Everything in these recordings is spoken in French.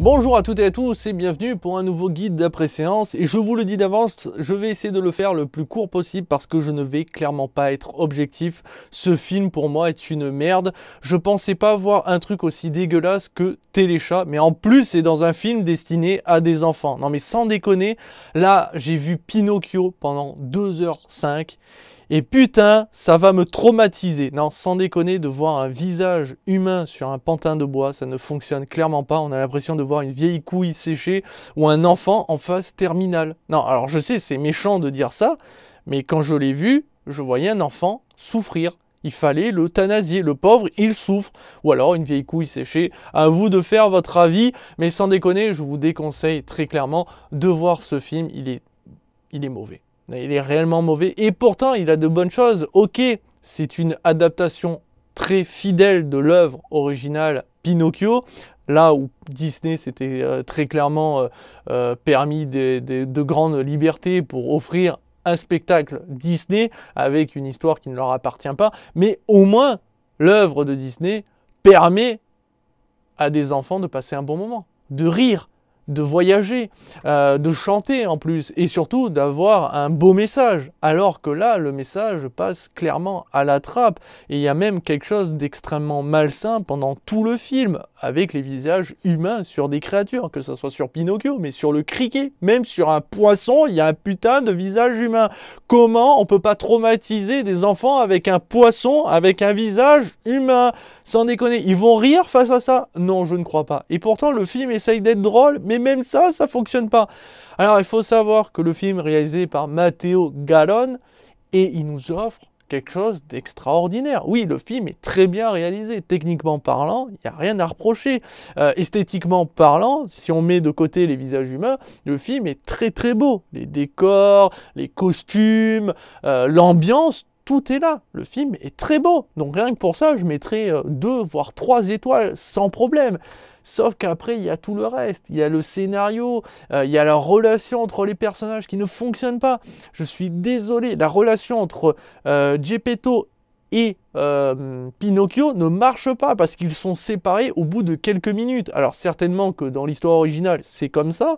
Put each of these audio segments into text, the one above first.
Bonjour à toutes et à tous et bienvenue pour un nouveau guide d'après-séance. Et je vous le dis d'avance, je vais essayer de le faire le plus court possible parce que je ne vais clairement pas être objectif. Ce film pour moi est une merde. Je pensais pas voir un truc aussi dégueulasse que Téléchat, mais en plus c'est dans un film destiné à des enfants. Non mais sans déconner, là j'ai vu Pinocchio pendant 2h05 et putain, ça va me traumatiser. Non, sans déconner, de voir un visage humain sur un pantin de bois, ça ne fonctionne clairement pas. On a l'impression de voir une vieille couille séchée ou un enfant en phase terminale. Non, alors je sais, c'est méchant de dire ça, mais quand je l'ai vu, je voyais un enfant souffrir. Il fallait l'euthanasier. Le pauvre, il souffre. Ou alors une vieille couille séchée. À vous de faire votre avis. Mais sans déconner, je vous déconseille très clairement de voir ce film. Il est, il est mauvais. Il est réellement mauvais. Et pourtant, il a de bonnes choses. Ok, c'est une adaptation très fidèle de l'œuvre originale Pinocchio. Là où Disney s'était euh, très clairement euh, euh, permis de grandes libertés pour offrir un spectacle Disney avec une histoire qui ne leur appartient pas, mais au moins l'œuvre de Disney permet à des enfants de passer un bon moment, de rire, de voyager, euh, de chanter en plus, et surtout d'avoir un beau message. Alors que là, le message passe clairement à la trappe, et il y a même quelque chose d'extrêmement malsain pendant tout le film, avec les visages humains sur des créatures, que ce soit sur Pinocchio, mais sur le criquet, même sur un poisson, il y a un putain de visage humain. Comment on peut pas traumatiser des enfants avec un poisson, avec un visage humain Sans déconner, ils vont rire face à ça Non, je ne crois pas. Et pourtant, le film essaye d'être drôle, mais même ça, ça fonctionne pas. Alors il faut savoir que le film réalisé par Matteo Gallon, et il nous offre quelque chose d'extraordinaire. Oui, le film est très bien réalisé. Techniquement parlant, il n'y a rien à reprocher. Euh, esthétiquement parlant, si on met de côté les visages humains, le film est très très beau. Les décors, les costumes, euh, l'ambiance, tout est là. Le film est très beau. Donc rien que pour ça, je mettrais euh, deux, voire trois étoiles sans problème. Sauf qu'après, il y a tout le reste. Il y a le scénario, euh, il y a la relation entre les personnages qui ne fonctionne pas. Je suis désolé, la relation entre euh, Geppetto et euh, Pinocchio ne marche pas parce qu'ils sont séparés au bout de quelques minutes. Alors certainement que dans l'histoire originale, c'est comme ça,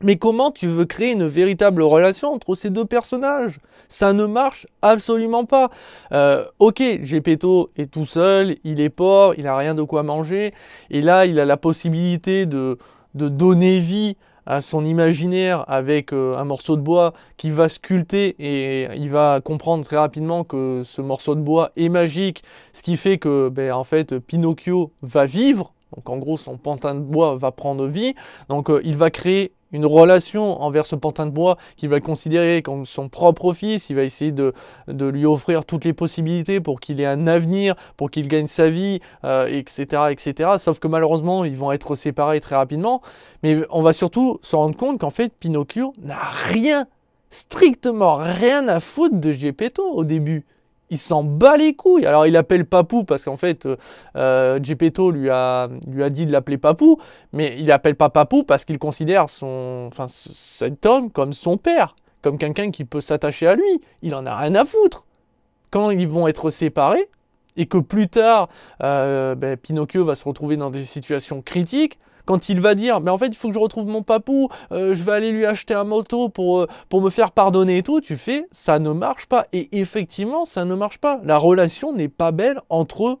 mais comment tu veux créer une véritable relation entre ces deux personnages Ça ne marche absolument pas. Euh, ok, Gepetto est tout seul, il est pauvre, il n'a rien de quoi manger, et là il a la possibilité de, donner vie à son imaginaire avec euh, un morceau de bois qu'il va sculpter et il va comprendre très rapidement que ce morceau de bois est magique, ce qui fait que ben, en fait Pinocchio va vivre donc en gros, son pantin de bois va prendre vie. Donc euh, il va créer une relation envers ce pantin de bois qu'il va considérer comme son propre fils, il va essayer de, lui offrir toutes les possibilités pour qu'il ait un avenir, pour qu'il gagne sa vie, etc., euh, etc. Sauf que malheureusement, ils vont être séparés très rapidement. Mais on va surtout se rendre compte qu'en fait, Pinocchio n'a rien, strictement rien à foutre de Geppetto au début il s'en bat les couilles. Alors il appelle Papou parce qu'en fait euh, euh Gepetto lui a, lui a dit de l'appeler Papou, mais il appelle pas Papou parce qu'il considère son, enfin, cet homme comme son père, comme quelqu'un qui peut s'attacher à lui. Il en a rien à foutre. Quand ils vont être séparés et que plus tard euh, ben, Pinocchio va se retrouver dans des situations critiques, quand il va dire, mais en fait, il faut que je retrouve mon papou, euh, je vais aller lui acheter un moto pour, euh, pour me faire pardonner et tout, tu fais, ça ne marche pas. Et effectivement, ça ne marche pas. La relation n'est pas belle entre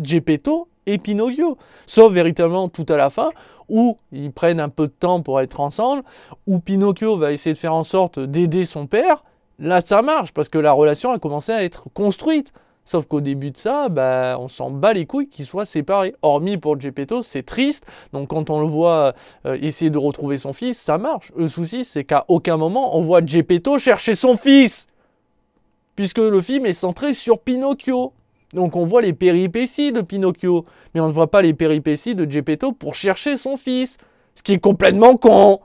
Gepetto et Pinocchio. Sauf véritablement tout à la fin, où ils prennent un peu de temps pour être ensemble, où Pinocchio va essayer de faire en sorte d'aider son père. Là, ça marche, parce que la relation a commencé à être construite. Sauf qu'au début de ça, bah, on s'en bat les couilles qu'ils soient séparés. Hormis pour Geppetto, c'est triste. Donc quand on le voit euh, essayer de retrouver son fils, ça marche. Le souci, c'est qu'à aucun moment, on voit Geppetto chercher son fils. Puisque le film est centré sur Pinocchio. Donc on voit les péripéties de Pinocchio, mais on ne voit pas les péripéties de Geppetto pour chercher son fils. Ce qui est complètement con.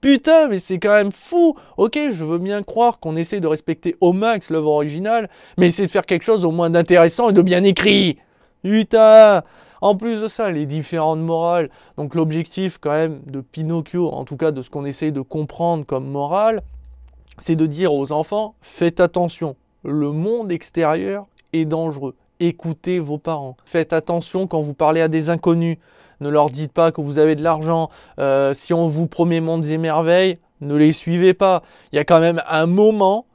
Putain, mais c'est quand même fou Ok, je veux bien croire qu'on essaie de respecter au max l'œuvre originale, mais c'est de faire quelque chose au moins d'intéressant et de bien écrit Putain En plus de ça, les différentes morales, donc l'objectif quand même de Pinocchio, en tout cas de ce qu'on essaie de comprendre comme morale, c'est de dire aux enfants, faites attention, le monde extérieur est dangereux. Écoutez vos parents. Faites attention quand vous parlez à des inconnus ne leur dites pas que vous avez de l'argent. Euh, si on vous promet mondes et merveilles, ne les suivez pas. Il y a quand même un moment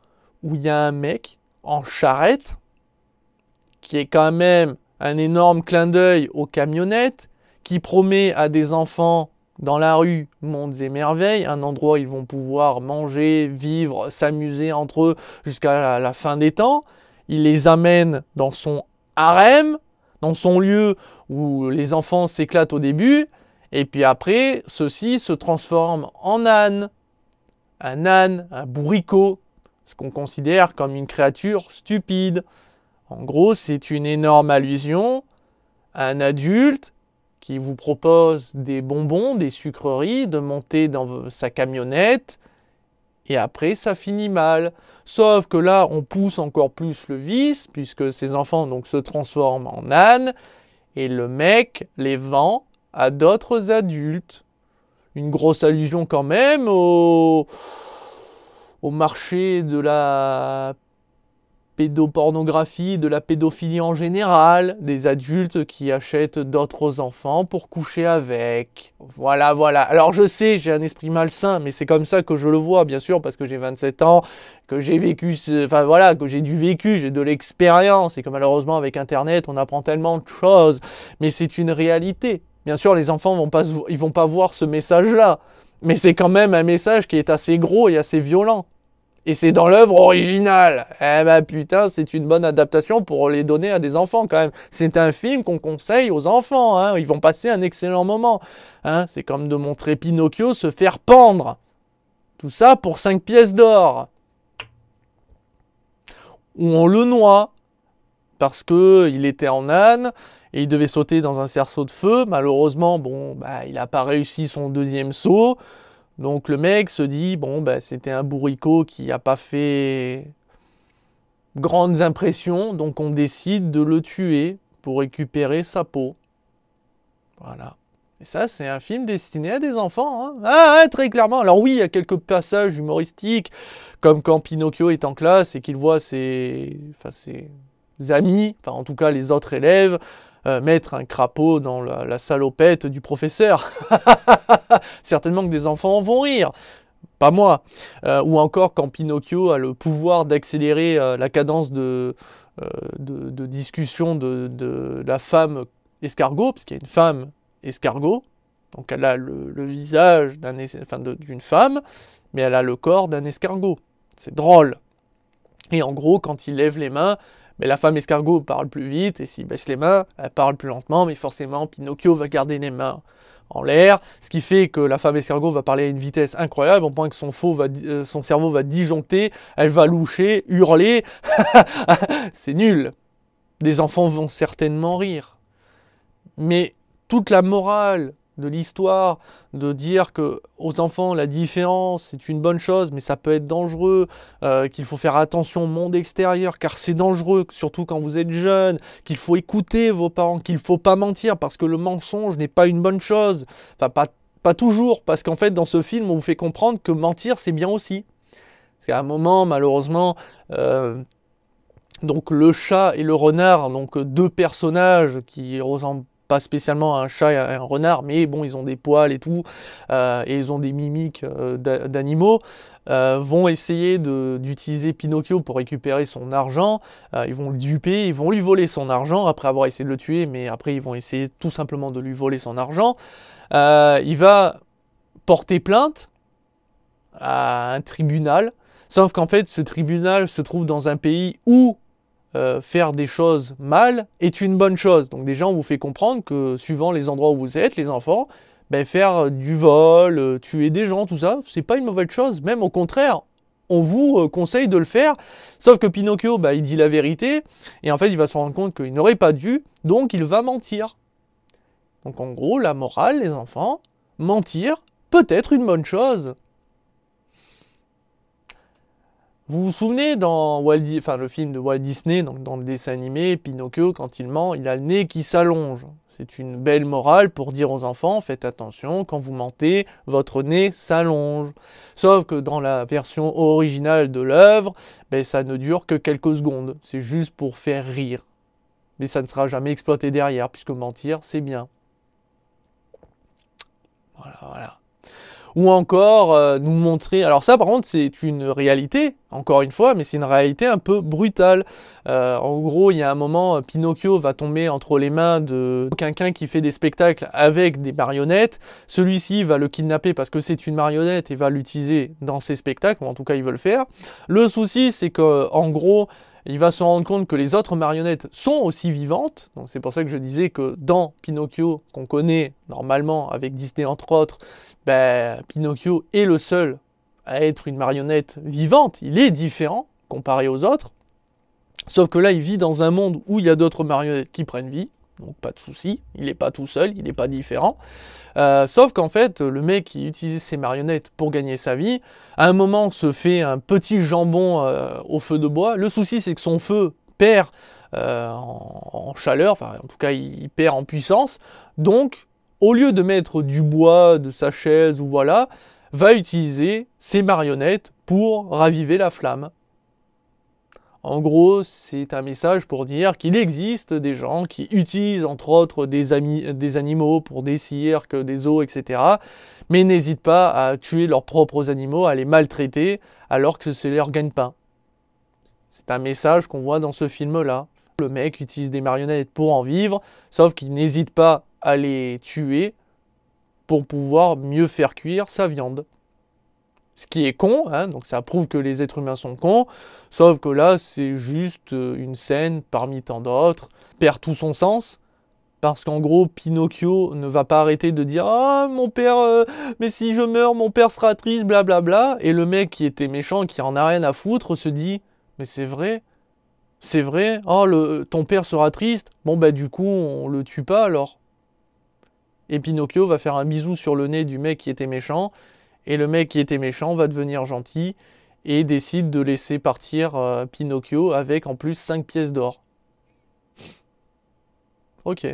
où il y a un mec en charrette qui est quand même un énorme clin d'œil aux camionnettes, qui promet à des enfants dans la rue mondes et merveilles, un endroit où ils vont pouvoir manger, vivre, s'amuser entre eux jusqu'à la, la fin des temps. Il les amène dans son harem dans son lieu où les enfants s'éclatent au début, et puis après, ceux-ci se transforment en âne, un âne, un bourricot, ce qu'on considère comme une créature stupide. En gros, c'est une énorme allusion à un adulte qui vous propose des bonbons, des sucreries, de monter dans sa camionnette, et après ça finit mal. Sauf que là, on pousse encore plus le vice, puisque ses enfants donc se transforment en ânes, et le mec les vend à d'autres adultes. Une grosse allusion quand même au, au marché de la pédopornographie, de la pédophilie en général, des adultes qui achètent d'autres enfants pour coucher avec. Voilà, voilà. Alors je sais, j'ai un esprit malsain, mais c'est comme ça que je le vois, bien sûr, parce que j'ai 27 ans, que j'ai vécu, enfin voilà, que j'ai du vécu, j'ai de l'expérience, et que malheureusement avec Internet, on apprend tellement de choses, mais c'est une réalité. Bien sûr, les enfants vont pas, ils vont pas voir ce message-là, mais c'est quand même un message qui est assez gros et assez violent. Et c'est dans l'œuvre originale. Eh ben putain, c'est une bonne adaptation pour les donner à des enfants quand même. C'est un film qu'on conseille aux enfants. Hein. Ils vont passer un excellent moment. Hein. C'est comme de montrer Pinocchio se faire pendre. Tout ça pour 5 pièces d'or. Ou on le noie. Parce qu'il était en âne et il devait sauter dans un cerceau de feu. Malheureusement, bon, bah, il n'a pas réussi son deuxième saut. Donc le mec se dit, bon, ben, c'était un bourricot qui n'a pas fait grandes impressions, donc on décide de le tuer pour récupérer sa peau. Voilà. Et ça, c'est un film destiné à des enfants. Hein ah, ah très clairement. Alors oui, il y a quelques passages humoristiques, comme quand Pinocchio est en classe et qu'il voit ses, ses amis, enfin en tout cas les autres élèves, euh, mettre un crapaud dans la, salopette du professeur. Certainement que des enfants vont rire. Pas moi. Euh, ou encore quand Pinocchio a le pouvoir d'accélérer euh, la cadence de, discussion de, la femme escargot, parce qu'il y a une femme escargot. Donc elle a le, visage d'une femme, mais elle a le corps d'un escargot. C'est drôle. Et en gros, quand il lève les mains, mais la femme escargot parle plus vite, et s'il baisse les mains, elle parle plus lentement, mais forcément Pinocchio va garder les mains en l'air, ce qui fait que la femme escargot va parler à une vitesse incroyable, au point que son, faux va, euh, son cerveau va disjoncter, elle va loucher, hurler, c'est nul. Des enfants vont certainement rire. Mais toute la morale de l'histoire, de dire que aux enfants la différence c'est une bonne chose, mais ça peut être dangereux, euh, qu'il faut faire attention au monde extérieur, car c'est dangereux, surtout quand vous êtes jeune, qu'il faut écouter vos parents, qu'il faut pas mentir, parce que le mensonge n'est pas une bonne chose. Enfin, pas, toujours, parce qu'en fait dans ce film on vous fait comprendre que mentir c'est bien aussi. c'est qu'à un moment, malheureusement, euh, donc le chat et le renard, donc deux personnages qui ressemblent pas spécialement un chat et un renard, mais bon, ils ont des poils et tout, euh, et ils ont des mimiques euh, d'animaux, euh, vont essayer d'utiliser Pinocchio pour récupérer son argent, ils vont le duper, ils vont lui voler son argent après avoir essayé de le tuer, mais après ils vont essayer tout simplement de lui voler son argent. il va porter plainte à un tribunal, sauf qu'en fait ce tribunal se trouve dans un pays où euh, faire des choses mal est une bonne chose. Donc déjà, on vous fait comprendre que suivant les endroits où vous êtes, les enfants, ben, faire euh, du vol, euh, tuer des gens, tout ça, c'est pas une mauvaise chose. Même au contraire, on vous conseille de le faire. Sauf que Pinocchio, ben, il dit la vérité, et en fait, il va se rendre compte qu'il n'aurait pas dû, donc il va mentir. Donc en gros, la morale, les enfants, mentir peut être une bonne chose. Vous vous souvenez dans Walt enfin, le film de Walt Disney, donc dans le dessin animé, Pinocchio, quand il ment, il a le nez qui s'allonge. C'est une belle morale pour dire aux enfants, faites attention, quand vous mentez, votre nez s'allonge. Sauf que dans la version originale de l'œuvre, ben, ça ne dure que quelques secondes. C'est juste pour faire rire. Mais ça ne sera jamais exploité derrière, puisque mentir, c'est bien. Voilà, voilà ou encore euh, nous montrer. Alors ça, par contre, c'est une réalité, encore une fois, mais c'est une réalité un peu brutale. Euh, en gros, il y a un moment, euh, Pinocchio va tomber entre les mains de quelqu'un qui fait des spectacles avec des marionnettes. Celui-ci va le kidnapper parce que c'est une marionnette et va l'utiliser dans ses spectacles, en tout cas, il veut le faire. Le souci, c'est que, en gros, il va se rendre compte que les autres marionnettes sont aussi vivantes. Donc c'est pour ça que je disais que dans Pinocchio, qu'on connaît normalement avec Disney entre autres, ben, Pinocchio est le seul à être une marionnette vivante. Il est différent comparé aux autres. Sauf que là, il vit dans un monde où il y a d'autres marionnettes qui prennent vie donc pas de souci, il n'est pas tout seul, il n'est pas différent. Euh, sauf qu'en fait, le mec qui utilise ses marionnettes pour gagner sa vie, à un moment se fait un petit jambon euh, au feu de bois. Le souci, c'est que son feu perd euh, en, chaleur, enfin en tout cas, il perd en puissance. Donc, au lieu de mettre du bois, de sa chaise ou voilà, va utiliser ses marionnettes pour raviver la flamme. En gros, c'est un message pour dire qu'il existe des gens qui utilisent entre autres des, des animaux pour des cirques, des os, etc. Mais n'hésitent pas à tuer leurs propres animaux, à les maltraiter, alors que c'est leur gagne-pain. C'est un message qu'on voit dans ce film-là. Le mec utilise des marionnettes pour en vivre, sauf qu'il n'hésite pas à les tuer pour pouvoir mieux faire cuire sa viande. Ce qui est con, hein, donc ça prouve que les êtres humains sont cons, sauf que là, c'est juste euh, une scène parmi tant d'autres, perd tout son sens, parce qu'en gros, Pinocchio ne va pas arrêter de dire Ah, mon père, euh, mais si je meurs, mon père sera triste, blablabla. Et le mec qui était méchant, qui en a rien à foutre, se dit Mais c'est vrai, c'est vrai, oh, le, ton père sera triste, bon, bah, du coup, on le tue pas alors. Et Pinocchio va faire un bisou sur le nez du mec qui était méchant, et le mec qui était méchant va devenir gentil et décide de laisser partir euh, Pinocchio avec en plus 5 pièces d'or. Ok,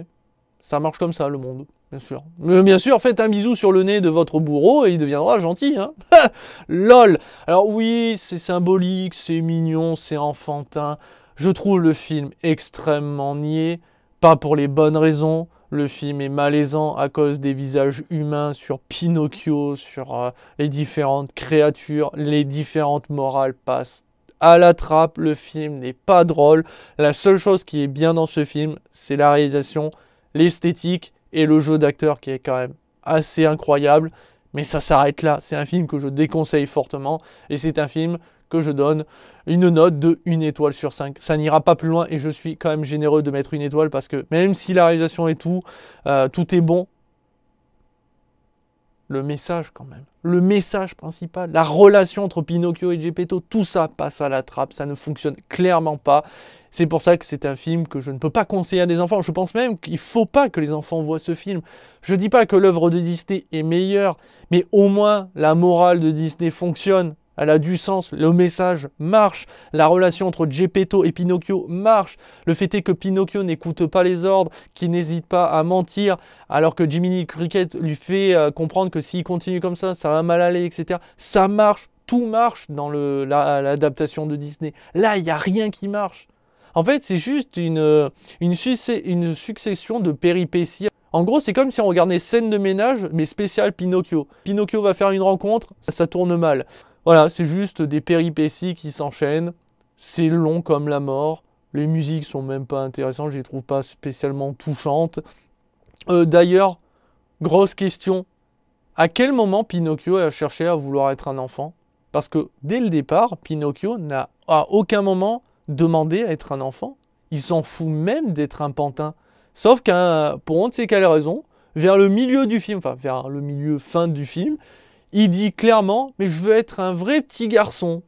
ça marche comme ça le monde, bien sûr. Mais bien sûr, faites un bisou sur le nez de votre bourreau et il deviendra gentil. Hein Lol Alors oui, c'est symbolique, c'est mignon, c'est enfantin. Je trouve le film extrêmement niais, pas pour les bonnes raisons. Le film est malaisant à cause des visages humains sur Pinocchio, sur euh, les différentes créatures, les différentes morales passent à la trappe. Le film n'est pas drôle. La seule chose qui est bien dans ce film, c'est la réalisation, l'esthétique et le jeu d'acteur qui est quand même assez incroyable. Mais ça s'arrête là. C'est un film que je déconseille fortement. Et c'est un film que je donne une note de 1 étoile sur 5. Ça n'ira pas plus loin et je suis quand même généreux de mettre une étoile parce que même si la réalisation est tout, euh, tout est bon, le message quand même, le message principal, la relation entre Pinocchio et Geppetto, tout ça passe à la trappe, ça ne fonctionne clairement pas. C'est pour ça que c'est un film que je ne peux pas conseiller à des enfants. Je pense même qu'il ne faut pas que les enfants voient ce film. Je ne dis pas que l'œuvre de Disney est meilleure, mais au moins la morale de Disney fonctionne elle a du sens, le message marche, la relation entre Geppetto et Pinocchio marche, le fait est que Pinocchio n'écoute pas les ordres, qu'il n'hésite pas à mentir, alors que Jiminy Cricket lui fait euh, comprendre que s'il continue comme ça, ça va mal aller, etc. Ça marche, tout marche dans l'adaptation de Disney. Là, il n'y a rien qui marche. En fait, c'est juste une, euh, une succession de péripéties. En gros, c'est comme si on regardait scène de ménage, mais spécial Pinocchio. Pinocchio va faire une rencontre, ça tourne mal. Voilà, c'est juste des péripéties qui s'enchaînent. C'est long comme la mort. Les musiques sont même pas intéressantes, je les trouve pas spécialement touchantes. Euh, d'ailleurs, grosse question. À quel moment Pinocchio a cherché à vouloir être un enfant Parce que dès le départ, Pinocchio n'a à aucun moment demandé à être un enfant. Il s'en fout même d'être un pantin. Sauf qu'un, pour on ne sait quelle raison, vers le milieu du film, enfin vers le milieu fin du film, il dit clairement, mais je veux être un vrai petit garçon.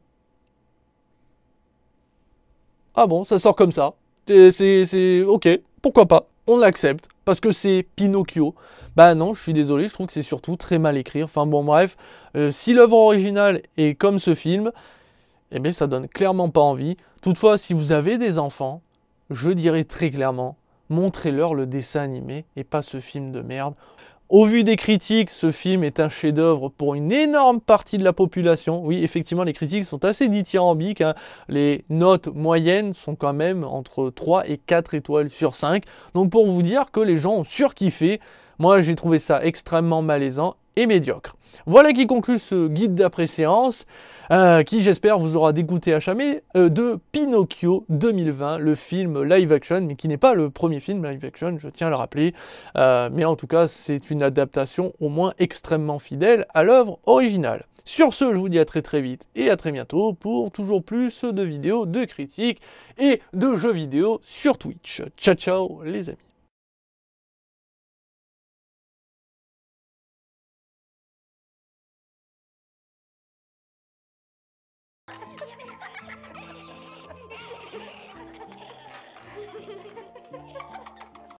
Ah bon, ça sort comme ça. C'est ok, pourquoi pas On l'accepte parce que c'est Pinocchio. Bah non, je suis désolé, je trouve que c'est surtout très mal écrit. Enfin bon, bref, euh, si l'œuvre originale est comme ce film, eh bien ça donne clairement pas envie. Toutefois, si vous avez des enfants, je dirais très clairement, montrez-leur le dessin animé et pas ce film de merde. Au vu des critiques, ce film est un chef-d'œuvre pour une énorme partie de la population. Oui, effectivement, les critiques sont assez dithyrambiques. Hein. Les notes moyennes sont quand même entre 3 et 4 étoiles sur 5. Donc pour vous dire que les gens ont surkiffé, moi j'ai trouvé ça extrêmement malaisant et médiocre. Voilà qui conclut ce guide d'après-séance, euh, qui j'espère vous aura dégoûté à jamais, euh, de Pinocchio 2020, le film live action, mais qui n'est pas le premier film live action, je tiens à le rappeler, euh, mais en tout cas c'est une adaptation au moins extrêmement fidèle à l'œuvre originale. Sur ce, je vous dis à très très vite et à très bientôt pour toujours plus de vidéos de critiques et de jeux vidéo sur Twitch. Ciao ciao les amis